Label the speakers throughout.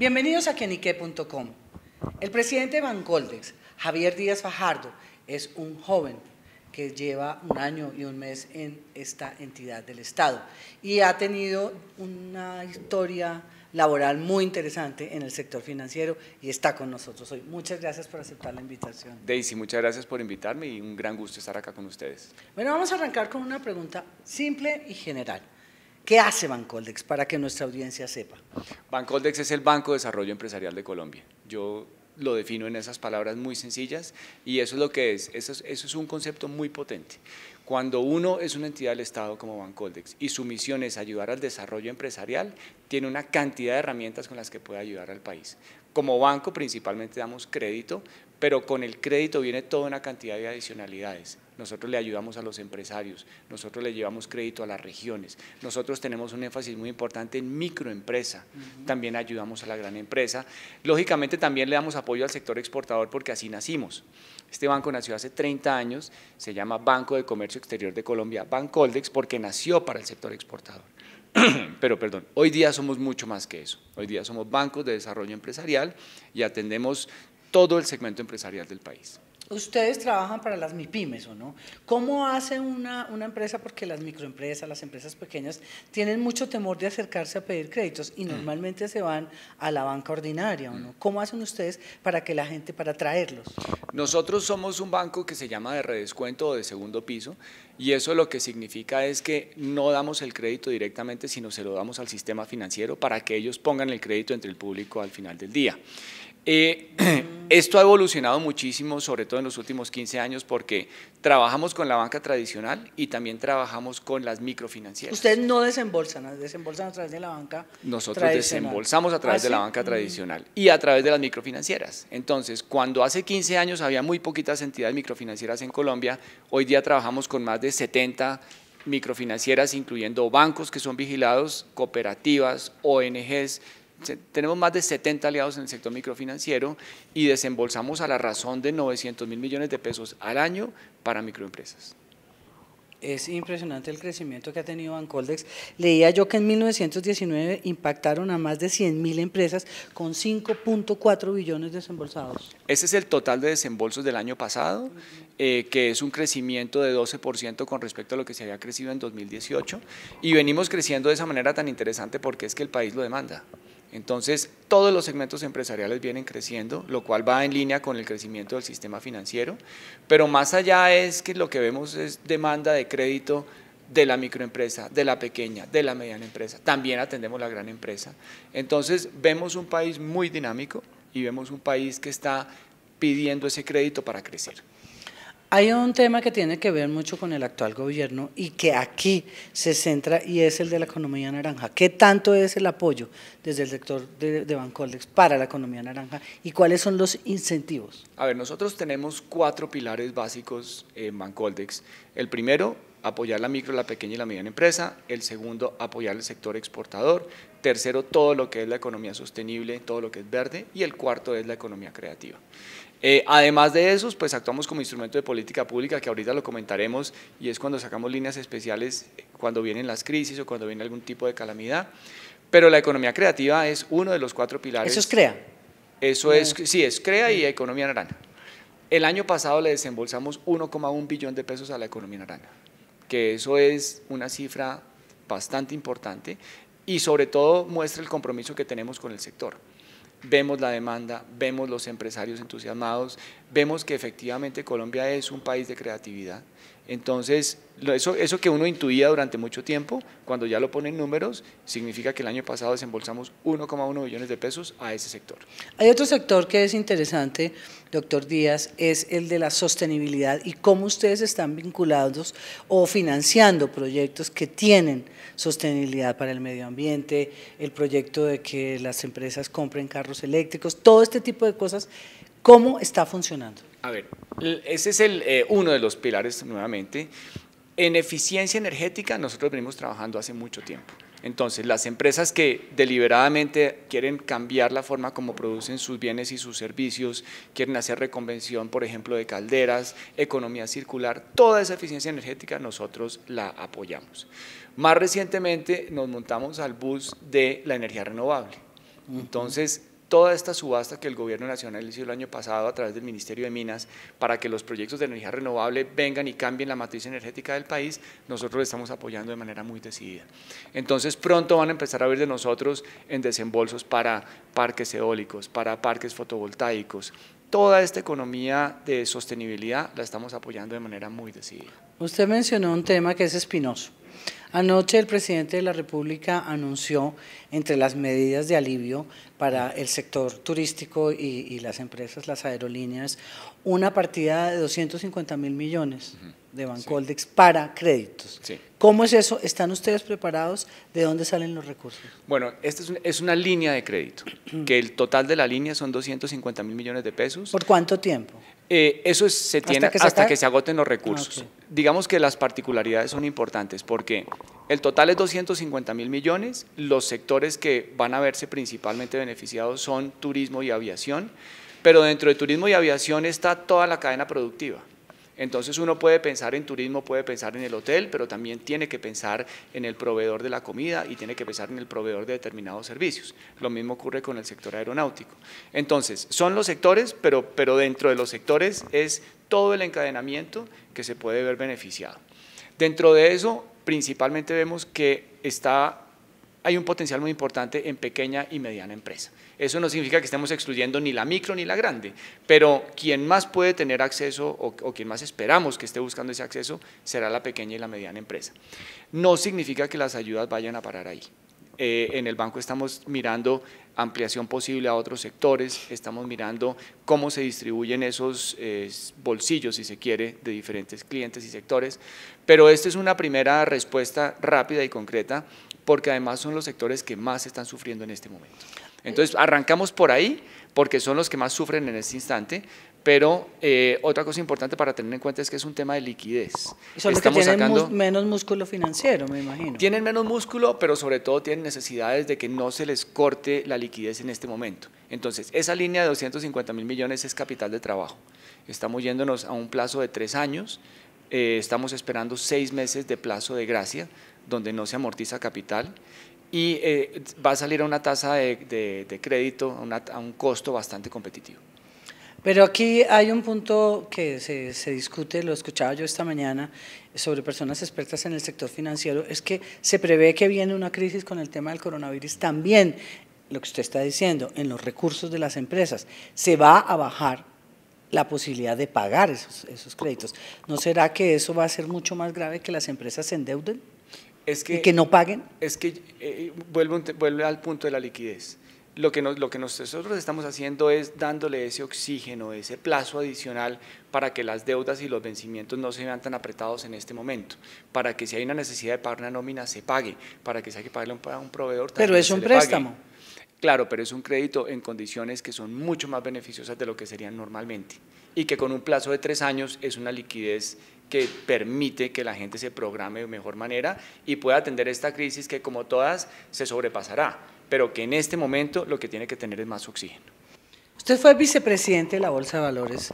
Speaker 1: Bienvenidos a Kenique.com. El presidente Bancoldex, Javier Díaz Fajardo, es un joven que lleva un año y un mes en esta entidad del Estado y ha tenido una historia laboral muy interesante en el sector financiero y está con nosotros hoy. Muchas gracias por aceptar la invitación.
Speaker 2: Daisy, muchas gracias por invitarme y un gran gusto estar acá con ustedes.
Speaker 1: Bueno, vamos a arrancar con una pregunta simple y general. ¿Qué hace Bancoldex para que nuestra audiencia sepa?
Speaker 2: Bancoldex es el Banco de Desarrollo Empresarial de Colombia. Yo lo defino en esas palabras muy sencillas y eso es lo que es. Eso es, un concepto muy potente. Cuando uno es una entidad del Estado como Bancoldex y su misión es ayudar al desarrollo empresarial, tiene una cantidad de herramientas con las que puede ayudar al país. Como banco principalmente damos crédito, pero con el crédito viene toda una cantidad de adicionalidades nosotros le ayudamos a los empresarios, nosotros le llevamos crédito a las regiones, nosotros tenemos un énfasis muy importante en microempresa, también ayudamos a la gran empresa. Lógicamente también le damos apoyo al sector exportador porque así nacimos. Este banco nació hace 30 años, se llama Banco de Comercio Exterior de Colombia, Bancoldex, porque nació para el sector exportador. Pero perdón, hoy día somos mucho más que eso. Hoy día somos bancos de desarrollo empresarial y atendemos todo el segmento empresarial del país.
Speaker 1: Ustedes trabajan para las MIPIMES, ¿o no? ¿Cómo hace una, empresa? Porque las microempresas, las empresas pequeñas, tienen mucho temor de acercarse a pedir créditos y mm. normalmente se van a la banca ordinaria, ¿o no? Mm. ¿Cómo hacen ustedes para que la gente, para traerlos?
Speaker 2: Nosotros somos un banco que se llama de redescuento o de segundo piso y eso lo que significa es que no damos el crédito directamente, sino se lo damos al sistema financiero para que ellos pongan el crédito entre el público al final del día. Eh, esto ha evolucionado muchísimo, sobre todo en los últimos 15 años, porque trabajamos con la banca tradicional y también trabajamos con las microfinancieras. Ustedes
Speaker 1: no desembolsan, desembolsan a través de la banca
Speaker 2: Nosotros desembolsamos a través ah, de la banca mm. tradicional y a través de las microfinancieras. Entonces, cuando hace 15 años había muy poquitas entidades microfinancieras en Colombia, hoy día trabajamos con más de 70 microfinancieras, incluyendo bancos que son vigilados, cooperativas, ONGs, tenemos más de 70 aliados en el sector microfinanciero y desembolsamos a la razón de 900 mil millones de pesos al año para microempresas.
Speaker 1: Es impresionante el crecimiento que ha tenido Bancoldex. Leía yo que en 1919 impactaron a más de 100 mil empresas con 5.4 billones desembolsados.
Speaker 2: Ese es el total de desembolsos del año pasado, eh, que es un crecimiento de 12% con respecto a lo que se había crecido en 2018. Y venimos creciendo de esa manera tan interesante porque es que el país lo demanda. Entonces, todos los segmentos empresariales vienen creciendo, lo cual va en línea con el crecimiento del sistema financiero, pero más allá es que lo que vemos es demanda de crédito de la microempresa, de la pequeña, de la mediana empresa. También atendemos la gran empresa. Entonces, vemos un país muy dinámico y vemos un país que está pidiendo ese
Speaker 1: crédito para crecer. Hay un tema que tiene que ver mucho con el actual gobierno y que aquí se centra y es el de la economía naranja. ¿Qué tanto es el apoyo desde el sector de, de Bancoldex para la economía naranja y cuáles son los incentivos?
Speaker 2: A ver, nosotros tenemos cuatro pilares básicos en Bancoldex. El primero, apoyar la micro, la pequeña y la mediana empresa. El segundo, apoyar el sector exportador. Tercero, todo lo que es la economía sostenible, todo lo que es verde. Y el cuarto es la economía creativa. Eh, además de eso, pues actuamos como instrumento de política pública, que ahorita lo comentaremos, y es cuando sacamos líneas especiales cuando vienen las crisis o cuando viene algún tipo de calamidad. Pero la economía creativa es uno de los cuatro pilares. Eso es CREA. Eso es, mm. sí, es CREA y mm. Economía Naranja. El año pasado le desembolsamos 1,1 billón de pesos a la economía naranja, que eso es una cifra bastante importante y sobre todo muestra el compromiso que tenemos con el sector vemos la demanda, vemos los empresarios entusiasmados, vemos que efectivamente Colombia es un país de creatividad, entonces, eso, eso que uno intuía durante mucho tiempo, cuando ya lo ponen números, significa que el año pasado desembolsamos 1,1 billones de pesos a ese sector.
Speaker 1: Hay otro sector que es interesante, doctor Díaz, es el de la sostenibilidad y cómo ustedes están vinculados o financiando proyectos que tienen sostenibilidad para el medio ambiente, el proyecto de que las empresas compren carros eléctricos, todo este tipo de cosas ¿Cómo está funcionando?
Speaker 2: A ver, ese es el, eh, uno de los pilares nuevamente. En eficiencia energética nosotros venimos trabajando hace mucho tiempo. Entonces, las empresas que deliberadamente quieren cambiar la forma como producen sus bienes y sus servicios, quieren hacer reconvención, por ejemplo, de calderas, economía circular, toda esa eficiencia energética nosotros la apoyamos. Más recientemente nos montamos al bus de la energía renovable. Entonces, toda esta subasta que el Gobierno Nacional hizo el año pasado a través del Ministerio de Minas para que los proyectos de energía renovable vengan y cambien la matriz energética del país, nosotros estamos apoyando de manera muy decidida. Entonces pronto van a empezar a ver de nosotros en desembolsos para parques eólicos, para parques fotovoltaicos, toda esta economía de sostenibilidad la estamos apoyando de manera muy decidida.
Speaker 1: Usted mencionó un tema que es espinoso. Anoche el presidente de la República anunció entre las medidas de alivio para el sector turístico y, las empresas, las aerolíneas, una partida de 250 mil millones de Bancoldex para créditos. ¿Cómo es eso? ¿Están ustedes preparados? ¿De dónde salen los recursos?
Speaker 2: Bueno, esta es, es una línea de crédito, que el total de la línea son 250 mil millones de pesos.
Speaker 1: ¿Por cuánto tiempo?
Speaker 2: Eh, eso se tiene hasta que, se agoten los recursos. Ah, Digamos que las particularidades son importantes porque el total es 250 mil millones, los sectores que van a verse principalmente beneficiados son turismo y aviación, pero dentro de turismo y aviación está toda la cadena productiva. Entonces uno puede pensar en turismo, puede pensar en el hotel, pero también tiene que pensar en el proveedor de la comida y tiene que pensar en el proveedor de determinados servicios. Lo mismo ocurre con el sector aeronáutico. Entonces, son los sectores, pero, pero dentro de los sectores es todo el encadenamiento que se puede ver beneficiado. Dentro de eso, principalmente vemos que está hay un potencial muy importante en pequeña y mediana empresa. Eso no significa que estemos excluyendo ni la micro ni la grande, pero quien más puede tener acceso o, quien más esperamos que esté buscando ese acceso será la pequeña y la mediana empresa. No significa que las ayudas vayan a parar ahí. Eh, en el banco estamos mirando ampliación posible a otros sectores, estamos mirando cómo se distribuyen esos eh, bolsillos, si se quiere, de diferentes clientes y sectores, pero esta es una primera respuesta rápida y concreta porque además son los sectores que más están sufriendo en este momento. Entonces, arrancamos por ahí, porque son los que más sufren en este instante, pero eh, otra cosa importante para tener en cuenta es que es un tema de liquidez. son Estamos los que tienen
Speaker 1: menos músculo financiero, me imagino.
Speaker 2: Tienen menos músculo, pero sobre todo tienen necesidades de que no se les corte la liquidez en este momento. Entonces, esa línea de 250 mil millones es capital de trabajo. Estamos yéndonos a un plazo de tres años. Eh, estamos esperando seis meses de plazo de gracia donde no se amortiza capital y eh, va a salir a una tasa de, crédito, a, un costo bastante competitivo.
Speaker 1: Pero aquí hay un punto que se, discute, lo escuchaba yo esta mañana, sobre personas expertas en el sector financiero, es que se prevé que viene una crisis con el tema del coronavirus también, lo que usted está diciendo, en los recursos de las empresas. Se va a bajar la posibilidad de pagar esos, esos créditos. ¿No será que eso va a ser mucho más grave que las empresas se endeuden?
Speaker 2: Es que, ¿Y que no paguen? Es que eh, vuelve, al punto de la liquidez. Lo que, nosotros estamos haciendo es dándole ese oxígeno, ese plazo adicional para que las deudas y los vencimientos no se vean tan apretados en este momento, para que si hay una necesidad de pagar una nómina se pague, para que si hay que pagarle a un proveedor también Pero es un préstamo. Claro, pero es un crédito en condiciones que son mucho más beneficiosas de lo que serían normalmente y que con un plazo de tres años es una liquidez que permite que la gente se programe de mejor manera y pueda atender esta crisis que como todas se sobrepasará, pero que en este momento
Speaker 1: lo que tiene que tener es más oxígeno. Usted fue vicepresidente de la Bolsa de Valores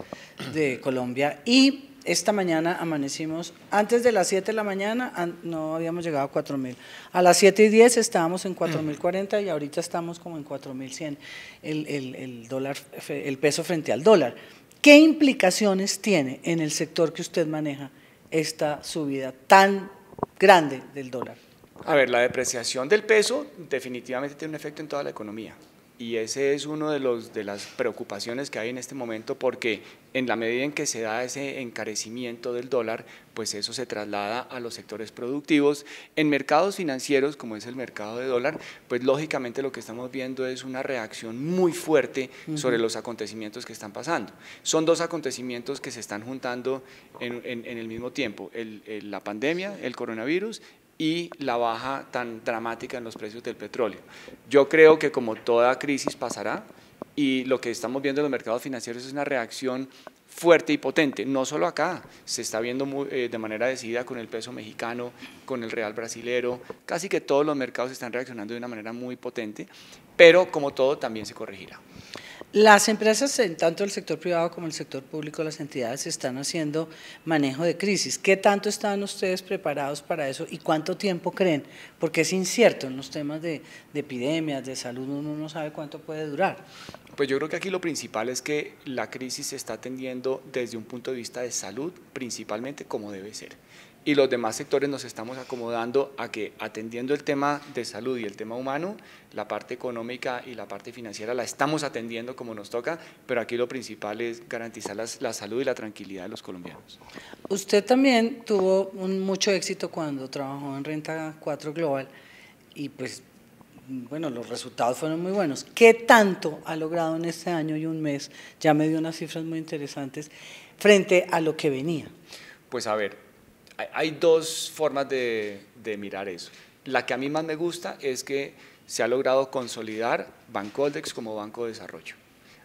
Speaker 1: de Colombia y esta mañana amanecimos, antes de las 7 de la mañana no habíamos llegado a 4.000, a las 7 y 10 estábamos en 4.040 y ahorita estamos como en 4.100 el, el, el, el peso frente al dólar. ¿Qué implicaciones tiene en el sector que usted maneja esta subida tan grande del dólar?
Speaker 2: A ver, la depreciación del peso definitivamente tiene un efecto en toda la economía y ese es uno de los de las preocupaciones que hay en este momento porque en la medida en que se da ese encarecimiento del dólar, pues eso se traslada a los sectores productivos. En mercados financieros, como es el mercado de dólar, pues lógicamente lo que estamos viendo es una reacción muy fuerte sobre los acontecimientos que están pasando. Son dos acontecimientos que se están juntando en, el mismo tiempo, la pandemia, el coronavirus y la baja tan dramática en los precios del petróleo. Yo creo que como toda crisis pasará y lo que estamos viendo en los mercados financieros es una reacción fuerte y potente, no solo acá, se está viendo eh, de manera decidida con el peso mexicano, con el real brasilero, casi que todos los mercados están reaccionando de una manera muy potente, pero como todo también se corregirá.
Speaker 1: Las empresas, en tanto el sector privado como el sector público, las entidades están haciendo manejo de crisis. ¿Qué tanto están ustedes preparados para eso y cuánto tiempo creen? Porque es incierto en los temas de, de epidemias, de salud, uno no sabe cuánto puede durar.
Speaker 2: Pues yo creo que aquí lo principal es que la crisis se está atendiendo desde un punto de vista de salud, principalmente como debe ser y los demás sectores nos estamos acomodando a que atendiendo el tema de salud y el tema humano, la parte económica y la parte financiera la estamos atendiendo como nos toca, pero aquí lo principal es garantizar la salud y la tranquilidad de los colombianos.
Speaker 1: Usted también tuvo un, mucho éxito cuando trabajó en Renta 4 Global y pues bueno, los resultados fueron muy buenos. ¿Qué tanto ha logrado en este año y un mes? Ya me dio unas cifras muy interesantes frente a lo que venía.
Speaker 2: Pues a ver, hay dos formas de, mirar eso. La que a mí más me gusta es que se ha logrado consolidar Bancoldex como banco de desarrollo.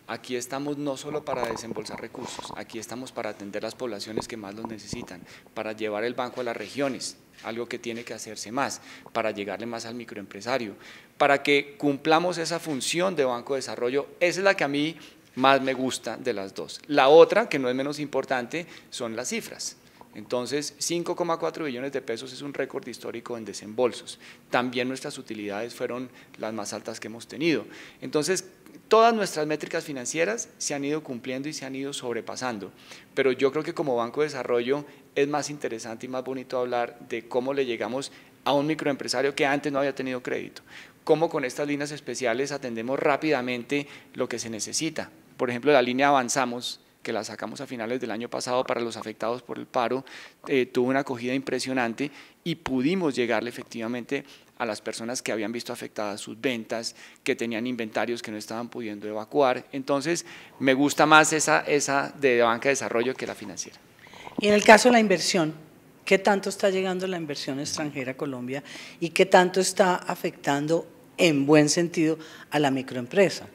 Speaker 2: Aquí estamos no solo para desembolsar recursos, aquí estamos para atender las poblaciones que más los necesitan, para llevar el banco a las regiones, algo que tiene que hacerse más, para llegarle más al microempresario, para que cumplamos esa función de banco de desarrollo. Esa es la que a mí más me gusta de las dos. La otra, que no es menos importante, son las cifras. Entonces, 5,4 billones de pesos es un récord histórico en desembolsos. También nuestras utilidades fueron las más altas que hemos tenido. Entonces, todas nuestras métricas financieras se han ido cumpliendo y se han ido sobrepasando. Pero yo creo que como Banco de Desarrollo es más interesante y más bonito hablar de cómo le llegamos a un microempresario que antes no había tenido crédito. Cómo con estas líneas especiales atendemos rápidamente lo que se necesita. Por ejemplo, la línea Avanzamos que la sacamos a finales del año pasado para los afectados por el paro, eh, tuvo una acogida impresionante y pudimos llegarle efectivamente a las personas que habían visto afectadas sus ventas, que tenían inventarios que no estaban pudiendo evacuar. Entonces, me gusta más esa, esa de banca de desarrollo que la financiera.
Speaker 1: Y en el caso de la inversión, ¿qué tanto está llegando la inversión extranjera a Colombia y qué tanto está afectando en buen sentido a la microempresa?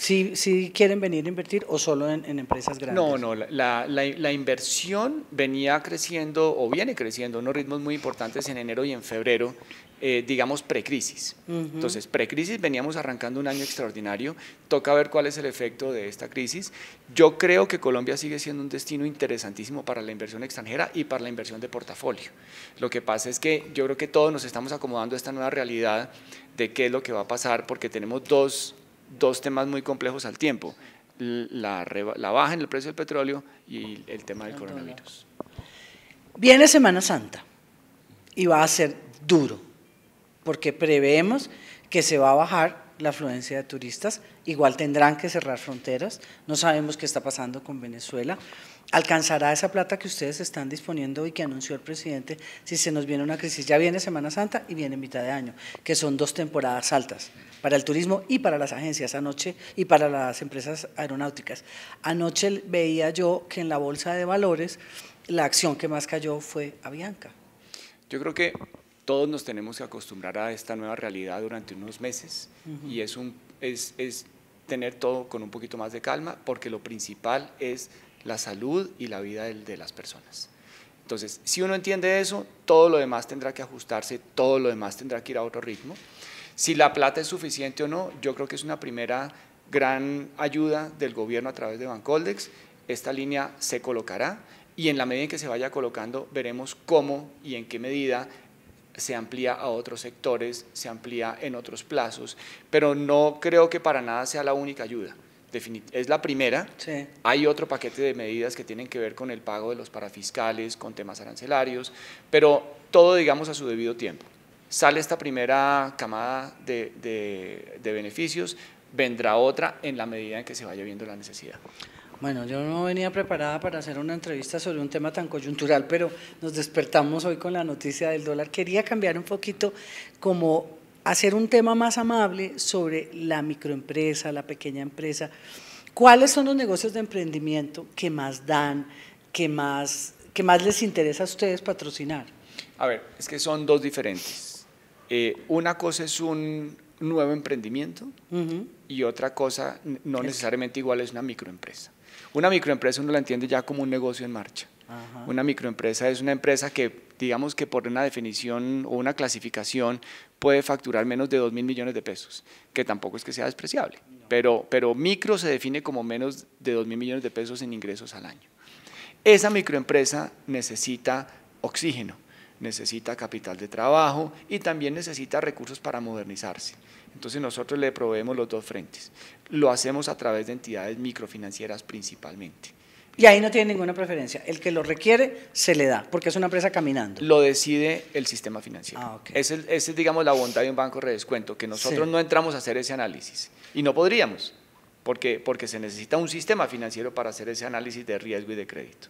Speaker 1: si, quieren venir a invertir o solo en, empresas grandes? No, no,
Speaker 2: la, inversión venía creciendo o viene creciendo a unos ritmos muy importantes en enero y en febrero, eh, digamos precrisis. Entonces, precrisis veníamos arrancando un año extraordinario, toca ver cuál es el efecto de esta crisis. Yo creo que Colombia sigue siendo un destino interesantísimo para la inversión extranjera y para la inversión de portafolio. Lo que pasa es que yo creo que todos nos estamos acomodando a esta nueva realidad de qué es lo que va a pasar, porque tenemos dos dos temas muy complejos al tiempo, la, baja en el precio del petróleo
Speaker 1: y el tema del coronavirus. Viene Semana Santa y va a ser duro, porque preveemos que se va a bajar la afluencia de turistas, igual tendrán que cerrar fronteras, no sabemos qué está pasando con Venezuela, ¿Alcanzará esa plata que ustedes están disponiendo y que anunció el presidente si se nos viene una crisis? Ya viene Semana Santa y viene mitad de año, que son dos temporadas altas para el turismo y para las agencias anoche y para las empresas aeronáuticas. Anoche veía yo que en la bolsa de valores la acción que más cayó fue Avianca.
Speaker 2: Yo creo que todos nos tenemos que acostumbrar a esta nueva realidad durante unos meses y es, un, es, es tener todo con un poquito más de calma porque lo principal es la salud y la vida de, las personas. Entonces, si uno entiende eso, todo lo demás tendrá que ajustarse, todo lo demás tendrá que ir a otro ritmo. Si la plata es suficiente o no, yo creo que es una primera gran ayuda del gobierno a través de Bancoldex. Esta línea se colocará y en la medida en que se vaya colocando veremos cómo y en qué medida se amplía a otros sectores, se amplía en otros plazos, pero no creo que para nada sea la única ayuda es la primera. Hay otro paquete de medidas que tienen que ver con el pago de los parafiscales, con temas arancelarios, pero todo, digamos, a su debido tiempo. Sale esta primera camada de, de beneficios, vendrá otra en la medida en que se vaya viendo la necesidad.
Speaker 1: Bueno, yo no venía preparada para hacer una entrevista sobre un tema tan coyuntural, pero nos despertamos hoy con la noticia del dólar. Quería cambiar un poquito como hacer un tema más amable sobre la microempresa, la pequeña empresa. ¿Cuáles son los negocios de emprendimiento que más dan, que más, les interesa a ustedes patrocinar?
Speaker 2: A ver, es que son dos diferentes. Eh, una cosa es un nuevo emprendimiento y otra cosa no necesariamente igual es una microempresa. Una microempresa uno la entiende ya como un negocio en marcha. Una microempresa es una empresa que, digamos que por una definición o una clasificación, puede facturar menos de 2 mil millones de pesos, que tampoco es que sea despreciable, pero, pero micro se define como menos de 2 mil millones de pesos en ingresos al año. Esa microempresa necesita oxígeno, necesita capital de trabajo y también necesita recursos para modernizarse. Entonces nosotros le proveemos los dos frentes. Lo hacemos a través de entidades microfinancieras principalmente. Y ahí no tiene ninguna
Speaker 1: preferencia. El que lo requiere se le da, porque es una empresa caminando.
Speaker 2: Lo decide el sistema financiero. Ah, Esa es, digamos, la bondad de un banco de descuento, que nosotros no entramos a hacer ese análisis. Y no podríamos, porque, porque se necesita un sistema financiero para hacer ese análisis de riesgo y de crédito.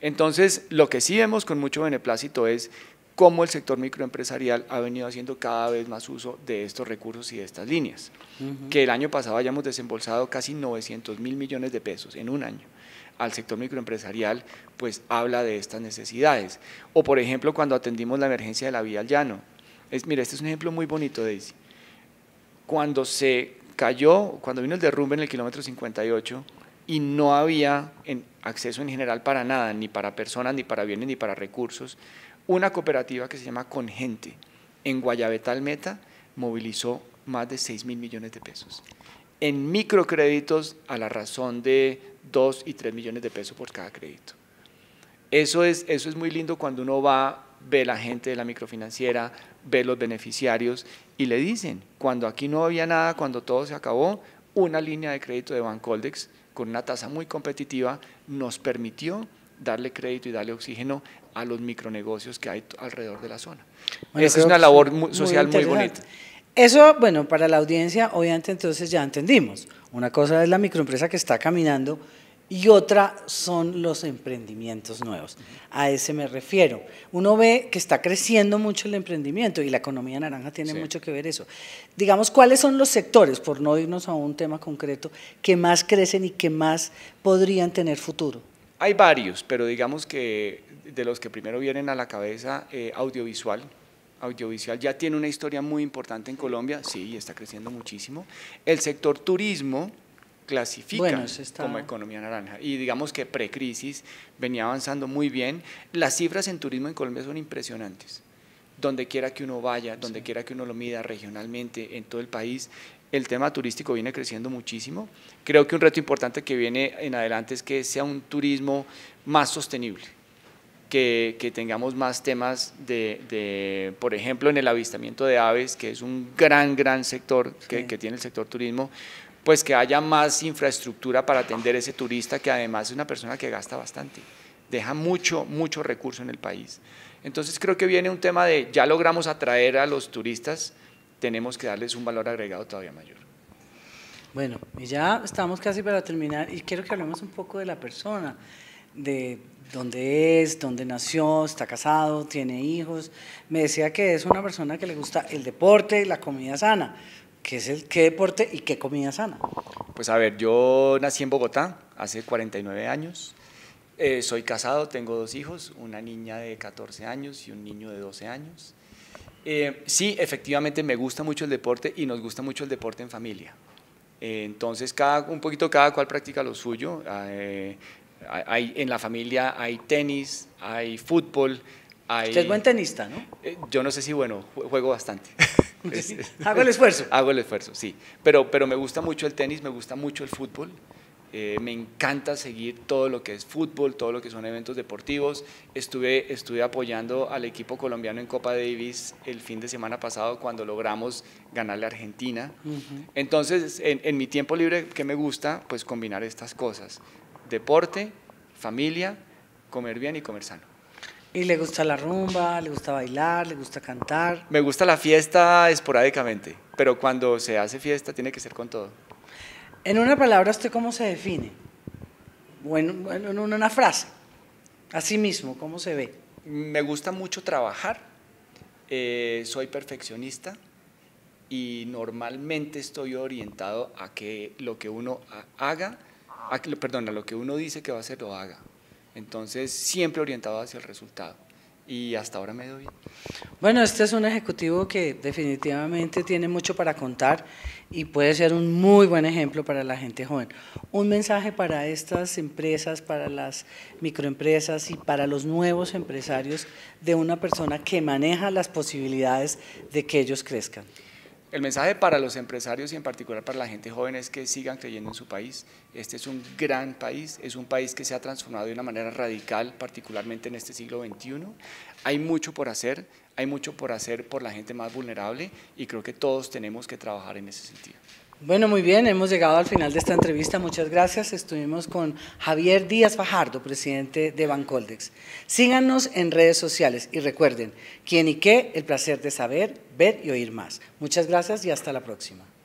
Speaker 2: Entonces, lo que sí vemos con mucho beneplácito es cómo el sector microempresarial ha venido haciendo cada vez más uso de estos recursos y de estas líneas, que el año pasado hayamos desembolsado casi 900 mil millones de pesos en un año al sector microempresarial, pues habla de estas necesidades. O por ejemplo, cuando atendimos la emergencia de la vía al llano. Es, mira, este es un ejemplo muy bonito, eso. Cuando se cayó, cuando vino el derrumbe en el kilómetro 58 y no había acceso en general para nada, ni para personas, ni para bienes, ni para recursos, una cooperativa que se llama Congente en Guayabetal Meta movilizó más de 6 mil millones de pesos en microcréditos a la razón de 2 y 3 millones de pesos por cada crédito. Eso es, eso es muy lindo cuando uno va, ve la gente de la microfinanciera, ve los beneficiarios y le dicen, cuando aquí no había nada, cuando todo se acabó, una línea de crédito de Bancoldex con una tasa muy competitiva nos permitió darle crédito y darle oxígeno a los micronegocios que hay alrededor de la zona. Esa es una labor social muy bonita.
Speaker 1: Eso, bueno, para la audiencia, obviamente entonces ya entendimos. Una cosa es la microempresa que está caminando y otra son los emprendimientos nuevos. A ese me refiero. Uno ve que está creciendo mucho el emprendimiento y la economía naranja tiene mucho que ver eso. Digamos, ¿cuáles son los sectores, por no irnos a un tema concreto, que más crecen y que más podrían tener futuro?
Speaker 2: Hay varios, pero digamos que de los que primero vienen a la cabeza, eh, audiovisual, audiovisual ya tiene una historia muy importante en Colombia, sí, está creciendo muchísimo. El sector turismo clasifica como economía naranja y digamos que precrisis venía avanzando muy bien. Las cifras en turismo en Colombia son impresionantes. Donde quiera que uno vaya, donde quiera que uno lo mida regionalmente, en todo el país, el tema turístico viene creciendo muchísimo. Creo que un reto importante que viene en adelante es que sea un turismo más sostenible que, tengamos más temas de, por ejemplo, en el avistamiento de aves, que es un gran, gran sector que, que tiene el sector turismo, pues que haya más infraestructura para atender ese turista, que además es una persona que gasta bastante, deja mucho, mucho recurso en el país. Entonces creo que viene un tema de, ya logramos atraer a los turistas, tenemos que darles un valor agregado todavía mayor.
Speaker 1: Bueno, y ya estamos casi para terminar y quiero que hablemos un poco de la persona, de dónde es, dónde nació, está casado, tiene hijos. Me decía que es una persona que le gusta el deporte y la comida sana. ¿Qué es el qué deporte y qué comida sana?
Speaker 2: Pues a ver, yo nací en Bogotá hace 49 años. Eh, soy casado, tengo dos hijos, una niña de 14 años y un niño de 12 años. Eh, sí, efectivamente me gusta mucho el deporte y nos gusta mucho el deporte en familia. Eh, entonces, cada, un poquito cada cual practica lo suyo. Ah, hay, en la familia hay tenis, hay fútbol. Hay... Usted es buen
Speaker 1: tenista, ¿no? Eh,
Speaker 2: yo no sé si, bueno, juego bastante. Eh, hago el esfuerzo. Hago el esfuerzo, sí. Pero, pero me gusta mucho el tenis, me gusta mucho el fútbol. Eh, me encanta seguir todo lo que es fútbol, todo lo que son eventos deportivos. Estuve, estuve apoyando al equipo colombiano en Copa Davis el fin de semana pasado cuando logramos ganarle a Argentina. Entonces, en, en mi tiempo libre, que me gusta? Pues combinar estas cosas deporte, familia, comer bien y comer sano.
Speaker 1: ¿Y le gusta la rumba? ¿Le gusta bailar? ¿Le gusta cantar?
Speaker 2: Me gusta la fiesta esporádicamente, pero cuando se hace fiesta tiene que ser con todo.
Speaker 1: En una palabra, ¿usted cómo se define? Bueno, en una frase. Así mismo, ¿cómo se ve? Me gusta mucho trabajar,
Speaker 2: eh, soy perfeccionista y normalmente estoy orientado a que lo que uno haga a, lo que uno dice que va a hacer, lo haga. Entonces, siempre orientado hacia el resultado. Y hasta ahora me doy. bien.
Speaker 1: Bueno, este es un ejecutivo que definitivamente tiene mucho para contar y puede ser un muy buen ejemplo para la gente joven. Un mensaje para estas empresas, para las microempresas y para los nuevos empresarios de una persona que maneja las posibilidades de que ellos crezcan.
Speaker 2: El mensaje para los empresarios y en particular para la gente joven es que sigan creyendo en su país. Este es un gran país, es un país que se ha transformado de una manera radical, particularmente en este siglo XXI. Hay mucho por hacer, hay mucho por hacer por la gente más vulnerable y creo que todos tenemos que trabajar en ese sentido.
Speaker 1: Bueno, muy bien, hemos llegado al final de esta entrevista. Muchas gracias. Estuvimos con Javier Díaz Fajardo, presidente de Bancoldex. Síganos en redes sociales y recuerden, quién y qué, el placer de saber, ver y oír más. Muchas gracias y hasta la próxima.